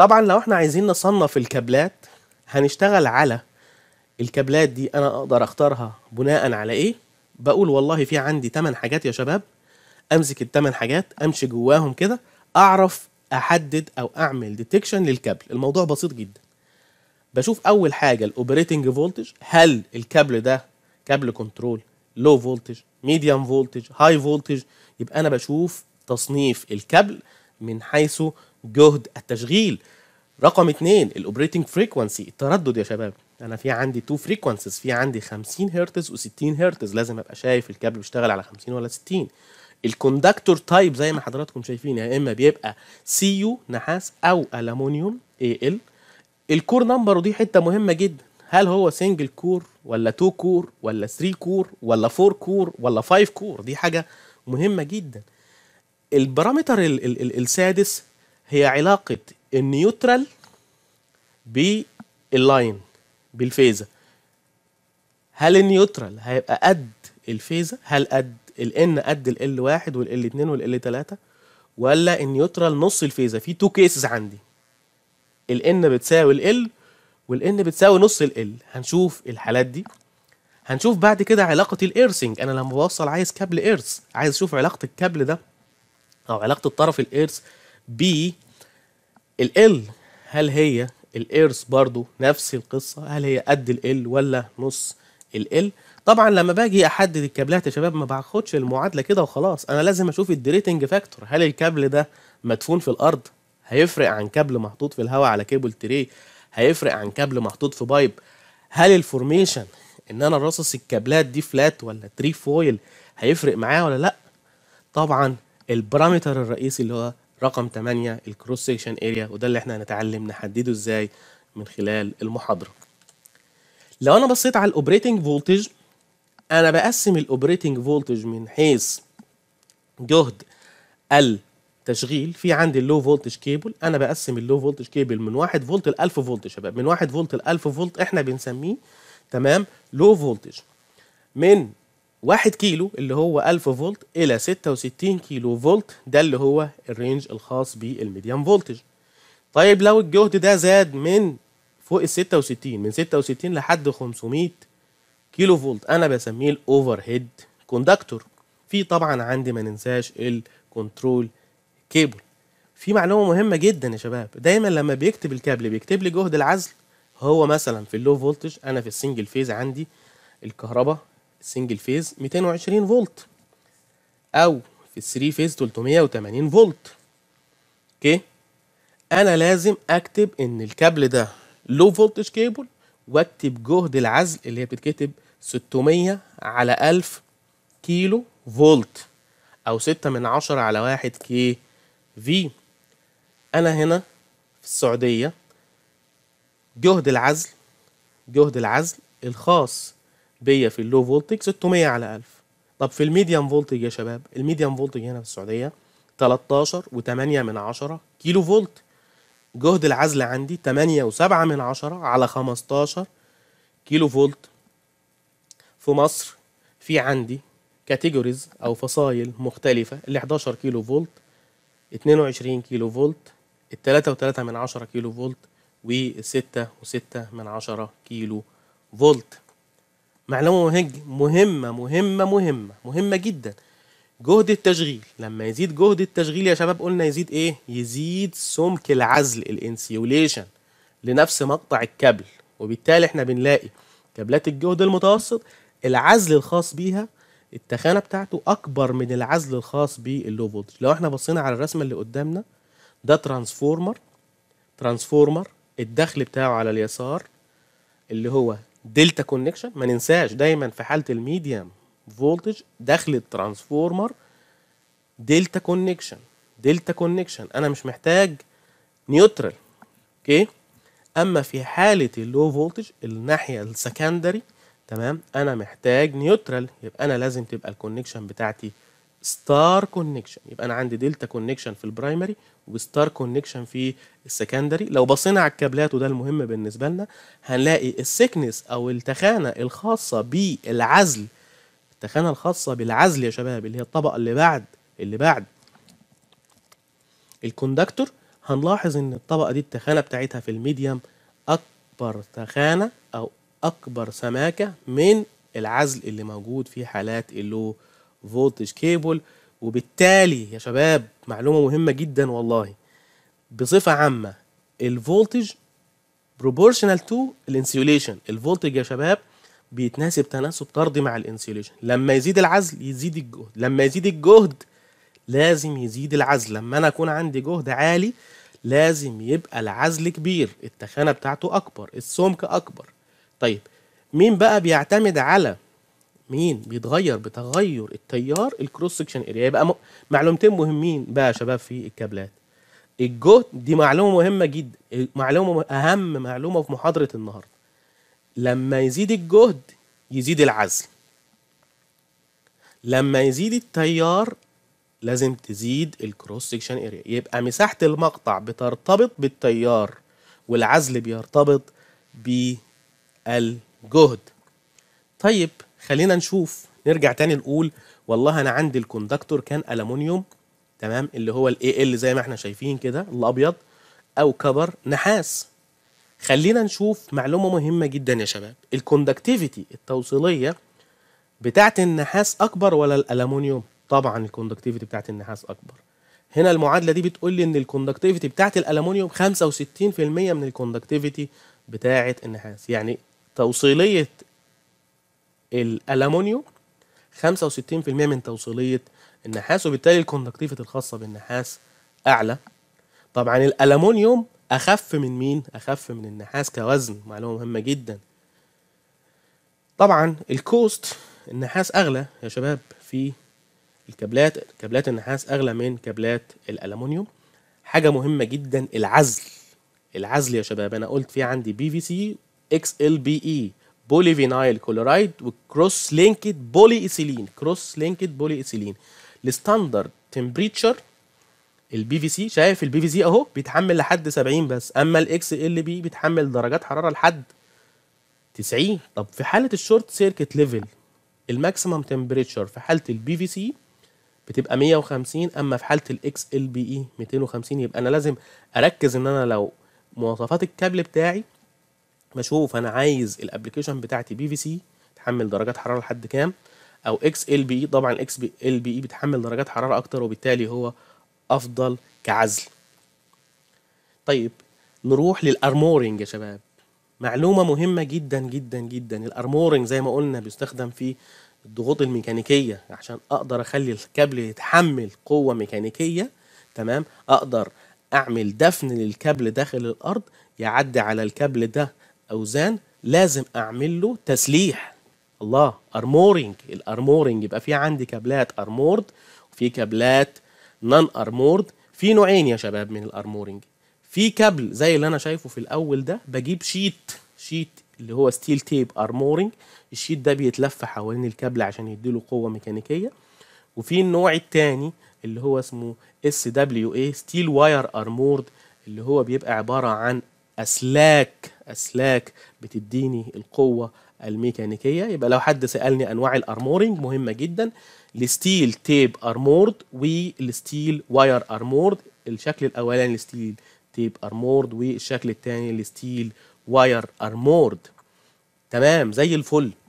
طبعا لو احنا عايزين نصنف الكابلات هنشتغل على الكابلات دي انا اقدر اختارها بناء على ايه بقول والله في عندي 8 حاجات يا شباب امسك الثمان حاجات امشي جواهم كده اعرف احدد او اعمل ديتكشن للكابل الموضوع بسيط جدا بشوف اول حاجه الاوبريتنج فولتج هل الكابل ده كابل كنترول لو فولتج ميديوم فولتج هاي فولتج يبقى انا بشوف تصنيف الكابل من حيث جهد التشغيل رقم اتنين الاوبريتنج فريكونسي التردد يا شباب انا في عندي تو فريكونسيز في عندي 50 هرتز و60 هرتز لازم ابقى شايف الكابل بيشتغل على 50 ولا 60 الكوندكتور تايب زي ما حضراتكم شايفين يا اما بيبقى سي يو نحاس او الومنيوم اي ال الكور نمبر ودي حته مهمه جدا هل هو سنجل كور ولا تو كور ولا 3 كور ولا 4 كور ولا 5 كور دي حاجه مهمه جدا البارامتر السادس هي علاقة النيوترال باللاين بالفيزا هل النيوترال هيبقى قد الفيزا هل قد الان قد ال واحد وال اتنين وال تلاتة ولا النيوترال نص الفيزا في تو كيسز عندي الان بتساوي ال والان بتساوي نص ال هنشوف الحالات دي هنشوف بعد كده علاقة الايرسنج انا لما بوصل عايز كابل ايرس عايز اشوف علاقة الكابل ده او علاقة الطرف الايرس بي ال هل هي الايرث برضو نفس القصه هل هي قد ال ولا نص ال طبعا لما باجي احدد الكابلات يا شباب ما باخدش المعادله كده وخلاص انا لازم اشوف الدريتنج فاكتور هل الكابل ده مدفون في الارض هيفرق عن كابل محطوط في الهواء على كيبل تري هيفرق عن كابل محطوط في بايب هل الفورميشن ان انا راصص الكابلات دي فلات ولا تري فويل هيفرق معايا ولا لا طبعا البارامتر الرئيسي اللي هو رقم 8 الكروس سيكشن اريا وده اللي احنا هنتعلم نحدده ازاي من خلال المحاضره لو انا بصيت على الاوبريتنج فولتج انا بقسم الاوبريتنج فولتج من حيث جهد التشغيل في عندي اللو فولتج كيبل انا بقسم اللو فولتج كيبل من 1 فولت ل 1000 فولت شباب من 1 فولت ل 1000 فولت احنا بنسميه تمام لو فولتج من 1 كيلو اللي هو 1000 فولت الى 66 كيلو فولت ده اللي هو الرينج الخاص بالميديان فولتج طيب لو الجهد ده زاد من فوق ال 66 من 66 لحد 500 كيلو فولت انا بسميه الاوفر هيد كوندكتور في طبعا عندي ما ننساش الكنترول كيبل في معلومه مهمه جدا يا شباب دايما لما بيكتب الكابل بيكتب لي جهد العزل هو مثلا في اللو فولتج انا في السنجل فيز عندي الكهرباء سنجل فيز 220 فولت او في الثري فيز 380 فولت اوكي انا لازم اكتب ان الكابل ده لو فولتج كيبل واكتب جهد العزل اللي هي بتكتب 600 على 1000 كيلو فولت او 6 من 10 على 1 كي في انا هنا في السعوديه جهد العزل جهد العزل الخاص بيا في اللو فولتج 600 على 1000 طب في الميديم فولتج يا شباب الميديم فولتج هنا في السعوديه 13 و8 من 10 كيلو فولت جهد العزل عندي 8 و7 من 10 على 15 كيلو فولت في مصر في عندي كاتيجوريز او فصائل مختلفه ال 11 كيلو فولت 22 كيلو فولت ال 3 و3 من 10 كيلو فولت و6 و6 من 10 كيلو فولت معلومة مهمة مهمة مهمة مهمة جدا جهد التشغيل لما يزيد جهد التشغيل يا شباب قلنا يزيد ايه يزيد سمك العزل الانسيوليشن لنفس مقطع الكابل وبالتالي احنا بنلاقي كابلات الجهد المتوسط العزل الخاص بيها التخانة بتاعته أكبر من العزل الخاص باللو فولتج لو احنا بصينا على الرسمة اللي قدامنا ده ترانسفورمر ترانسفورمر الدخل بتاعه على اليسار اللي هو دلتا كونكشن ما ننساش دايما في حاله الميديم فولتج داخل الترانسفورمر دلتا كونكشن دلتا كونكشن انا مش محتاج نيوترال اوكي اما في حاله اللو فولتج الناحيه السكندري تمام انا محتاج نيوترال يبقى انا لازم تبقى الكونكشن بتاعتي ستار كونكشن يبقى انا عندي دلتا كونكشن في البرايمري وستار كونكشن في السكندري لو بصينا على الكابلات وده المهم بالنسبه لنا هنلاقي السكنس او التخانه الخاصه بالعزل التخانه الخاصه بالعزل يا شباب اللي هي الطبقه اللي بعد اللي بعد الكوندكتور هنلاحظ ان الطبقه دي التخانه بتاعتها في الميديم اكبر تخانه او اكبر سماكه من العزل اللي موجود في حالات اللو فولتج كيبل وبالتالي يا شباب معلومة مهمة جدا والله بصفة عامة الفولتج بروبورشنال تو الانسيوليشن الفولتج يا شباب بيتناسب تناسب طردي مع الانسيوليشن لما يزيد العزل يزيد الجهد لما يزيد الجهد لازم يزيد العزل لما انا اكون عندي جهد عالي لازم يبقى العزل كبير التخانه بتاعته اكبر السمك اكبر طيب مين بقى بيعتمد على مين بيتغير بتغير التيار الكروس سكشن اريا يبقى معلومتين مهمين بقى يا شباب في الكابلات الجهد دي معلومه مهمه جدا معلومه اهم معلومه في محاضره النهارده لما يزيد الجهد يزيد العزل لما يزيد التيار لازم تزيد الكروس سكشن اريا يبقى مساحه المقطع بترتبط بالتيار والعزل بيرتبط بالجهد طيب خلينا نشوف نرجع تاني نقول والله انا عندي الكوندكتور كان الومنيوم تمام اللي هو الاي ال زي ما احنا شايفين كده الابيض او كبر نحاس خلينا نشوف معلومه مهمه جدا يا شباب الكوندكتيفيتي التوصيليه بتاعه النحاس اكبر ولا الالومنيوم طبعا الكوندكتيفيتي بتاعه النحاس اكبر هنا المعادله دي بتقول لي ان الكوندكتيفيتي بتاعه الالومنيوم 65% من الكوندكتيفيتي بتاعه النحاس يعني توصيليه الالومنيوم 65% من توصيليه النحاس وبالتالي الكوندكتيفيتي الخاصه بالنحاس اعلى طبعا الالومنيوم اخف من مين اخف من النحاس كوزن معلومه مهمه جدا طبعا الكوست النحاس اغلى يا شباب في الكابلات كابلات النحاس اغلى من كابلات الالومنيوم حاجه مهمه جدا العزل العزل يا شباب انا قلت في عندي بي في سي اكس ال بي اي بولي فينايل كلورايد وكروس لينكد بولي ايثيلين كروس لينكد بولي ايثيلين الستاندرد تمبريتشر البي في سي شايف البي في سي اهو بيتحمل لحد 70 بس اما الاكس ال بي بيتحمل درجات حراره لحد 90 طب في حاله الشورت سيركت ليفل الماكسيمم تمبريتشر في حاله البي في سي بتبقى 150 اما في حاله الاكس ال بي اي 250 يبقى انا لازم اركز ان انا لو مواصفات الكابل بتاعي بشوف انا عايز الابلكيشن بتاعتي بي في سي تحمل درجات حراره لحد كام او اكس ال بي اي طبعا الاكس ال بي اي بتحمل درجات حراره اكتر وبالتالي هو افضل كعزل طيب نروح للارمورنج يا شباب معلومه مهمه جدا جدا جدا الارمورنج زي ما قلنا بيستخدم في الضغوط الميكانيكيه عشان اقدر اخلي الكابل يتحمل قوه ميكانيكيه تمام اقدر اعمل دفن للكابل داخل الارض يعدي على الكابل ده اوزان لازم اعمل له تسليح الله ارمورنج الارمورنج يبقى في عندي كابلات ارمورد وفي كابلات نون ارمورد في نوعين يا شباب من الارمورنج في كابل زي اللي انا شايفه في الاول ده بجيب شيت شيت اللي هو ستيل تيب ارمورنج الشيت ده بيتلف حوالين الكابل عشان يديله قوه ميكانيكيه وفي النوع الثاني اللي هو اسمه اس دبليو اي ستيل واير ارمورد اللي هو بيبقى عباره عن اسلاك الاسلاك بتديني القوه الميكانيكيه يبقى لو حد سالني انواع الارمورنج مهمه جدا الستيل تيب ارمورد والستيل واير ارمورد الشكل الاولاني الستيل تيب ارمورد والشكل الثاني الستيل واير ارمورد تمام زي الفل